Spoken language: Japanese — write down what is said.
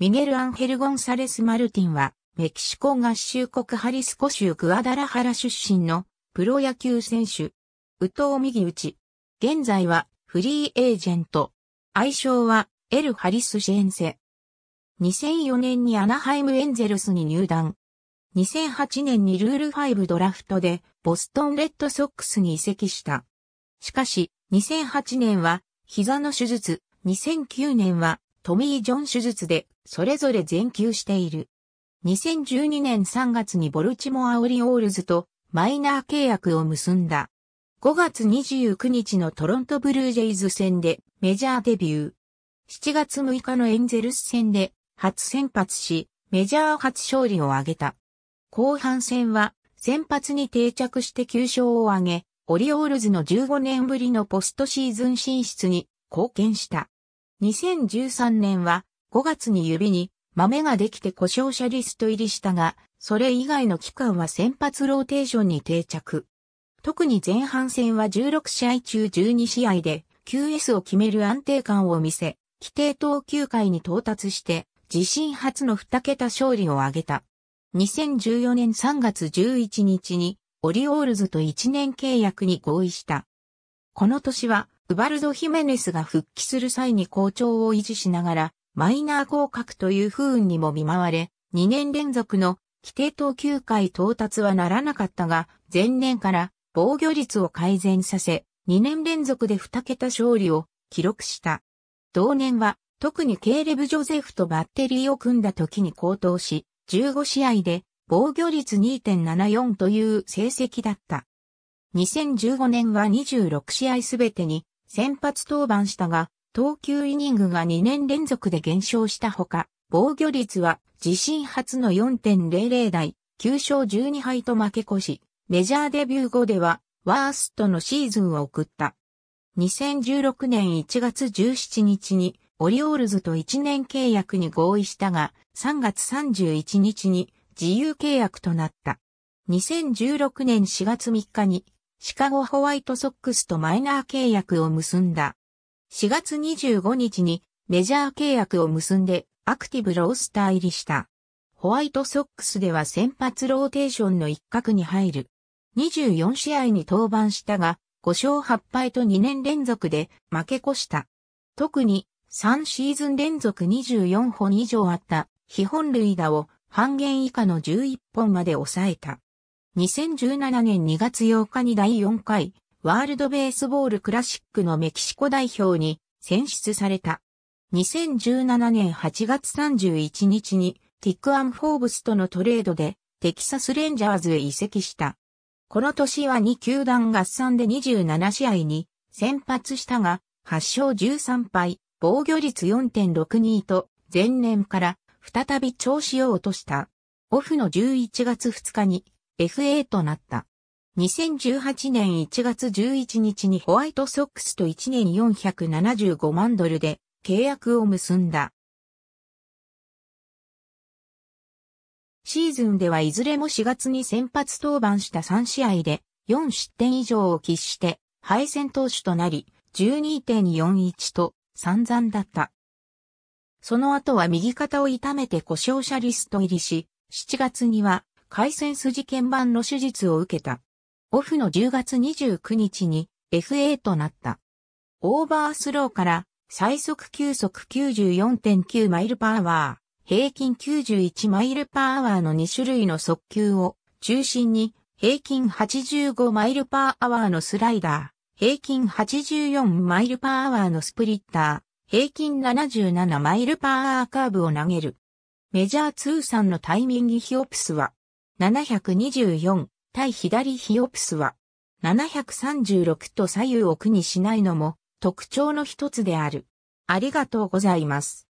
ミゲル・アンヘル・ゴンサレス・マルティンは、メキシコ合衆国ハリスコ州グアダラハラ出身のプロ野球選手。右藤右打ち。現在はフリーエージェント。愛称はエル・ハリス・シェンセ。2004年にアナハイム・エンゼルスに入団。2008年にルール5ドラフトでボストンレッドソックスに移籍した。しかし、2008年は膝の手術、2009年はトミー・ジョン手術で、それぞれ全休している。2012年3月にボルチモア・オリオールズとマイナー契約を結んだ。5月29日のトロントブルージェイズ戦でメジャーデビュー。7月6日のエンゼルス戦で初先発し、メジャー初勝利を挙げた。後半戦は先発に定着して9勝を挙げ、オリオールズの15年ぶりのポストシーズン進出に貢献した。2013年は5月に指に豆ができて故障者リスト入りしたが、それ以外の期間は先発ローテーションに定着。特に前半戦は16試合中12試合で QS を決める安定感を見せ、規定投球回に到達して自身初の2桁勝利を挙げた。2014年3月11日にオリオールズと1年契約に合意した。この年はウバルド・ヒメネスが復帰する際に好調を維持しながら、マイナー降格という不運にも見舞われ、2年連続の規定投球回到達はならなかったが、前年から防御率を改善させ、2年連続で2桁勝利を記録した。同年は、特にケーレブ・ジョゼフとバッテリーを組んだ時に高騰し、15試合で防御率2.74という成績だった。2015年は26試合すべてに先発登板したが、投球イニングが2年連続で減少したほか、防御率は自身初の4.00台、9勝12敗と負け越し、メジャーデビュー後ではワーストのシーズンを送った。2016年1月17日にオリオールズと1年契約に合意したが、3月31日に自由契約となった。2016年4月3日にシカゴホワイトソックスとマイナー契約を結んだ。4月25日にメジャー契約を結んでアクティブロースター入りした。ホワイトソックスでは先発ローテーションの一角に入る。24試合に登板したが、5勝8敗と2年連続で負け越した。特に3シーズン連続24本以上あった非本塁打を半減以下の11本まで抑えた。2017年2月8日に第4回ワールドベースボールクラシックのメキシコ代表に選出された。2017年8月31日にティックアン・フォーブスとのトレードでテキサスレンジャーズへ移籍した。この年は2球団合算で27試合に先発したが、8勝13敗、防御率4.62と前年から再び調子を落とした。オフの11月2日に FA となった。2018年1月11日にホワイトソックスと1年475万ドルで契約を結んだ。シーズンではいずれも4月に先発登板した3試合で4失点以上を喫して敗戦投手となり12.41と散々だった。その後は右肩を痛めて故障者リスト入りし、7月には回線筋鍵盤の手術を受けた。オフの10月29日に FA となった。オーバースローから最速球速94.9マイルパワー、平均91マイルパーワーの2種類の速球を中心に平均85マイルパーワーのスライダー、平均84マイルパーワーのスプリッター、平均77マイルパーワーカーブを投げる。メジャー通算のタイミングヒオプスは724対左ヒオプスは736と左右を苦にしないのも特徴の一つである。ありがとうございます。